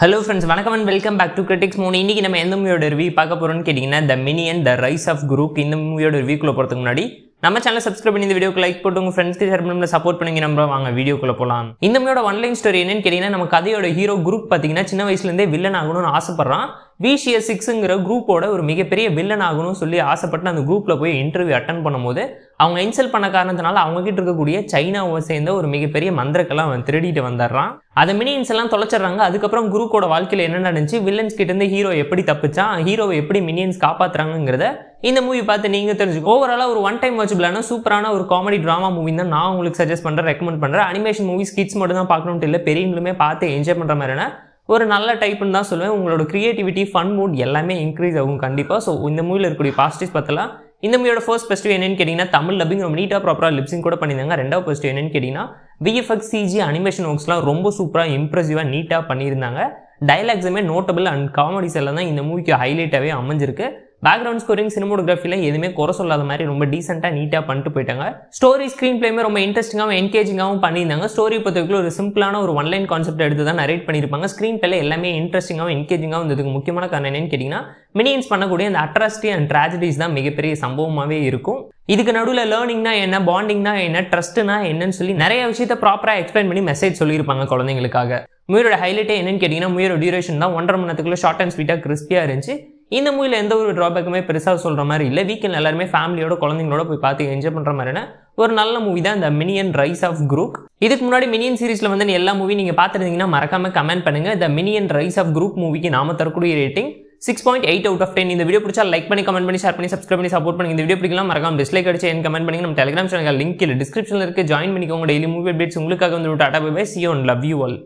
hello friends வணக்கம் and welcome back to critics மூணு இன்றைக்கி நம்ம எந்த மூவியோட ரிவ்யூ பார்க்க போகிறோம்னு கேட்டிங்கன்னா the Minion the Rise of Gru இந்த மூவியோட ரிவ்யூக்குள்ளே போகிறதுக்கு முன்னாடி நம்ம சேனல் சப்ஸ்கிரைப் பண்ணி இந்த வீடியோக்கு லைக் போட்டு உங்கள் ஃப்ரெண்ட்ஸ்க்கு ஷேர் பண்ணி சப்போர்ட் பண்ணி நம்ம வாங்க வீடியோக்குள்ள போகலாம் இந்த மூவியோட ஒன்லைன் ஸ்டோரி என்னன்னு கேட்டிங்கன்னா நம்ம கதையோட ஹீரோ குரூப் பார்த்தீங்கன்னா சின்ன வயசுலேருந்தே வில்லன் ஆகணும்னு ஆசைப்பட்றான் பிசிஏ சிக்ஸுங்கிற குரூப்போட ஒரு மிகப்பெரிய வில்லன் ஆகணும்னு சொல்லி ஆசைப்பட்டு அந்த குரூப்பில் போய் இன்டர்வியூ அட்டன் பண்ணும்போது அவங்க இன்சல்ட் பண்ண காரணத்தினால அவங்ககிட்ட இருக்கக்கூடிய சைனாவை சேர்ந்த ஒரு மிகப்பெரிய மந்திரக்கெல்லாம் அவன் திருடிட்டு வந்துடுறான் அதை மினியன்ஸ் எல்லாம் தொலைச்சிடுறாங்க அதுக்கப்புறம் குரூக்கோட வாழ்க்கையில் என்ன நடந்துச்சு வில்லன்ஸ் கிட்டேருந்து ஹீரோ எப்படி தப்பிச்சான் ஹீரோவை எப்படி மினியன்ஸ் காப்பாற்றுறாங்கிறத இந்த மூவி பார்த்து நீங்கள் தெரிஞ்சுக்கோ ஓவராலாக ஒரு ஒன் டைம் வாட்சபிளான சூப்பரான ஒரு காமெடி ட்ராமா மூவி தான் நான் உங்களுக்கு சஜஸ்ட் பண்ணுறேன் ரெக்கமெண்ட் பண்ணுறேன் அனிமேஷன் மூவிஸ் கிட்ஸ் மட்டும் தான் பார்க்கணும்ட்டு இல்லை பெரியவங்களுமே பார்த்து என்ஜாய் பண்ணுற மாதிரினா ஒரு நல்ல டைப்புன்னு தான் சொல்லுவேன் உங்களோட க்ரியேட்டிவிட்டி ஃபன் மூட் எல்லாமே இன்க்ரீஸ் ஆகும் கண்டிப்பாக ஸோ இந்த மூவியில் இருக்கக்கூடிய பாசிட்டிவ்ஸ் பார்த்தலாம் இந்த மூவியோட ஃபர்ஸ்ட் பெஸ்டிவ் என்னென்னு கேட்டிங்கன்னா தமிழ் டப்பிங் ரொம்ப நீட்டாக ப்ராப்பராக லிப்ஸிங் கூட பண்ணியிருந்தாங்க ரெண்டாவது பெஸ்டிவ் என்னன்னு கேட்டிங்கன்னா விஎஃப்எக்ஸ் சிஜி அனிமேஷன் ஒர்க்ஸ்லாம் ரொம்ப சூப்பராக இம்ப்ரெசிவாக நீட்டாக பண்ணியிருந்தாங்க டைலாக்ஸுமே நோட்டபிள் அண்ட் காமெடிஸ் எல்லாம் தான் இந்த மூவிக்கு ஹைலைட்டாகவே அமைஞ்சிருக்கு பேக்ரவுண்ட் ஸ்கோரிங் சினிமோடகிராஃபியில் எதுவுமே குறை சொல்லாத மாதிரி ரொம்ப டீசெண்டாக நீட்டாக பண்ணிட்டு போயிட்டாங்க ஸ்டோரி ஸ்க்ரீன் பிளேமே ரொம்ப இன்ட்ரெஸ்டிங்காகவும் என்கேஜிங்காகவும் பண்ணியிருந்தாங்க ஸ்டோரி பொறுத்தவரைக்கும் ஒரு சிம்பிளான ஒரு ஒன்லைன் கான்செப்ட் எடுத்து தான் நரேட் பண்ணியிருப்பாங்க ஸ்க்ரீன் பிளே எல்லாமே இன்ட்ரெஸ்டிங்காகவும் என்கேஜிங்காகவும் இருந்ததுக்கு முக்கியமான காரணம் என்னன்னு கேட்டிங்கன்னா மினியன்ஸ் பண்ணக்கூடிய அந்த அட்ராசிட்டி அண்ட் ட்ராஜடிஸ் தான் மிகப்பெரிய சம்பவமாகவே இருக்கும் இதுக்கு நடுவில் லேர்னிங்னா என்ன பாண்டிங்னா என்ன ட்ரஸ்ட்னா என்னன்னு சொல்லி நிறைய விஷயத்த ப்ராப்பராக எக்ஸ்பிளைன் பண்ணி மெசேஜ் சொல்லியிருப்பாங்க குழந்தைங்களுக்காக முயரோட ஹைலைட்டே என்னன்னு கேட்டிங்கன்னா முயரோட டியூரேஷன் தான் ஒன்றரை மணத்துக்குள்ளே ஷார்ட் அண்ட் ஸ்வீட்டாக கிறிஸ்பியாக இருந்துச்சு இந்த மூவியில் எந்த ஒரு ட்ராபேக்குமே பெருசாக சொல்கிற மாதிரி இல்லை வீக்கெண்ட் எல்லாருமே ஃபேமிலியோட குழந்தைங்களோட போய் பார்த்து என்ஜாய் பண்ணுற மாதிரியான ஒரு நல்ல மூவி தான் இந்த மினியன் ரைஸ் ஆஃப் குரூப் இதுக்கு முன்னாடி மினியன் சீரிஸில் வந்து எல்லா மூவி நீங்கள் பார்த்துருந்தீங்கன்னா மறக்காம கமெண்ட் பண்ணுங்கள் இந்த மினியன் ரைஸ் ஆஃப் குரூப் மூவிக்கு நாம தரக்கூடிய rating six point eight out of ten இந்த வீடியோ பிடிச்சா லைக் பண்ணி கமெண்ட் பண்ணி ஷேர் பண்ணி சப்ஸ்கிரைப் பண்ணி சப்போர்ட் பண்ணி இந்த வீடியோ பிடிக்கலாம் மறக்காம டிஸ்லைக் அடிச்சு என் கமெண்ட் பண்ணி நம்ம டெலிகிராம் சேனல் லிங்க் டிஸ்கிரிப்ஷனில் இருக்குது ஜாயின் பண்ணிக்கோங்க டெய்லி மூவி அப்டேட்ஸ் உங்களுக்காக வந்து ஒரு bye bye see one love you all